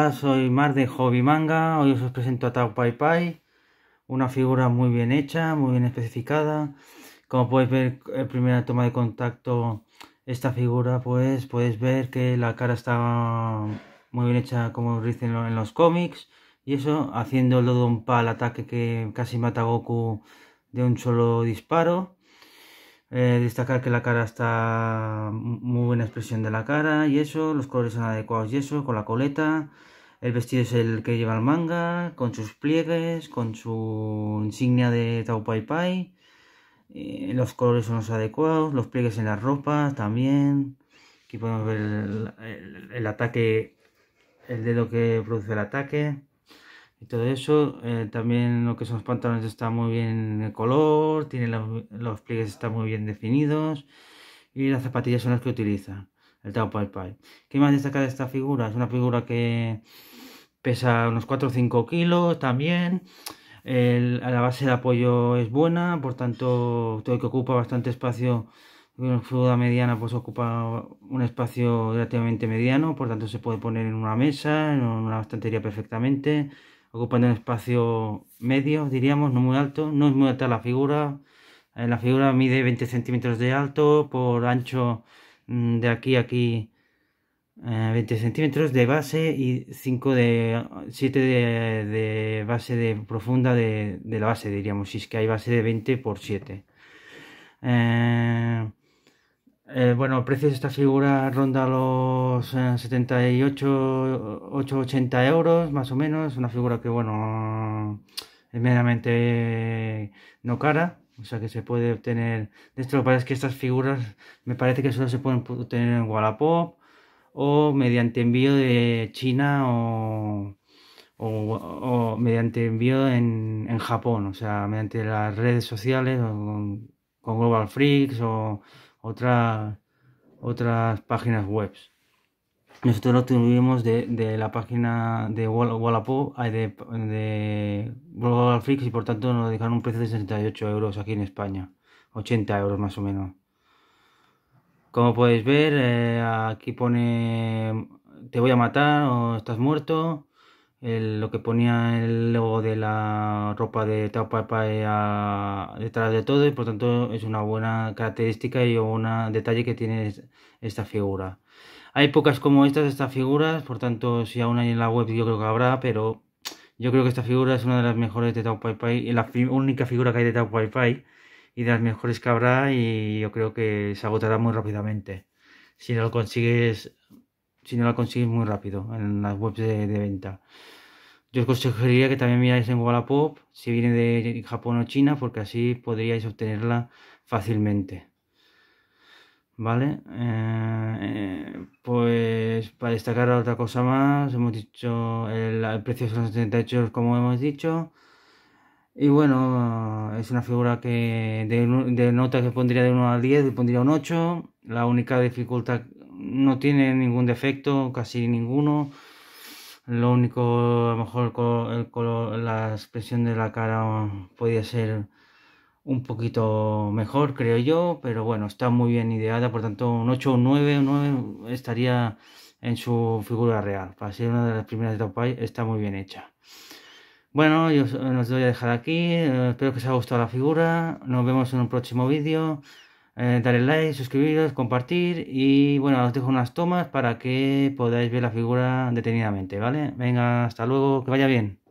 Hola, soy Mar de Hobby Manga. Hoy os presento a Tau Pai Pai, una figura muy bien hecha, muy bien especificada. Como podéis ver, en primera toma de contacto, esta figura, pues podéis ver que la cara está muy bien hecha, como dicen en los cómics. Y eso, haciendo el un pal ataque que casi mata a Goku de un solo disparo. Eh, destacar que la cara está muy buena expresión de la cara y eso, los colores son adecuados y eso, con la coleta. El vestido es el que lleva el manga, con sus pliegues, con su insignia de Tau Pai Pai. Eh, los colores son los adecuados, los pliegues en las ropas también. Aquí podemos ver el ataque, el dedo que produce el ataque todo eso. Eh, también lo que son los pantalones está muy bien el color, tiene los, pliegues están muy bien definidos y las zapatillas son las que utiliza el Tao Pai Pai. ¿Qué más destaca de esta figura? Es una figura que pesa unos 4 o 5 kilos también. El, la base de apoyo es buena, por tanto, todo que ocupa bastante espacio, una figura mediana, pues ocupa un espacio relativamente mediano, por tanto se puede poner en una mesa, en una estantería perfectamente ocupando un espacio medio, diríamos, no muy alto, no es muy alta la figura, eh, la figura mide 20 centímetros de alto por ancho mm, de aquí a aquí 20 eh, centímetros de base y 5 de 7 de, base de profunda de, la base diríamos si es que hay base de 20 por 7 eh, eh, bueno, el precio de esta figura ronda los 78, eh, ocho 80 euros más o menos. Una figura que, bueno, es meramente no cara. O sea que se puede obtener de esto. Lo que es que estas figuras me parece que solo se pueden obtener en Wallapop o mediante envío de China o, mediante envío en, Japón. O sea, mediante las redes sociales o con Global Freaks o otras otras páginas web. Nosotros lo tuvimos de, la página de Wallapop, de, de Wallapop y por tanto nos dejaron un precio de 68 euros aquí en España, 80 euros más o menos. Como podéis ver, eh, aquí pone te voy a matar o estás muerto lo que ponía el logo de la ropa de Pai detrás de todo y por tanto es una buena característica y un detalle que tiene esta figura. Hay pocas como estas, estas figuras, por tanto si aún hay en la web yo creo que habrá, pero yo creo que esta figura es una de las mejores de es la única figura que hay de Pai y de las mejores que habrá y yo creo que se agotará muy rápidamente. Si no lo consigues si no la consigues muy rápido en las webs de, venta. Yo os sugeriría que también miráis en Wallapop si viene de Japón o China, porque así podríais obtenerla fácilmente. ¿Vale? Eh, pues para destacar otra cosa más, hemos dicho el, precio son 78 como hemos dicho. Y bueno, es una figura que de, de nota que pondría de 1 a 10, pondría un 8. La única dificultad no tiene ningún defecto, casi ninguno. Lo único, a lo mejor el color, el color, la expresión de la cara podría ser un poquito mejor, creo yo, pero bueno, está muy bien ideada, por tanto un 8 o 9, estaría en su figura real. Para ser una de las primeras de está muy bien hecha. Bueno, yo os, voy a dejar aquí, eh, espero que os haya gustado la figura, nos vemos en un próximo vídeo. Eh, darle like, suscribiros, compartir y bueno, os dejo unas tomas para que podáis ver la figura detenidamente, ¿vale? Venga, hasta luego, que vaya bien.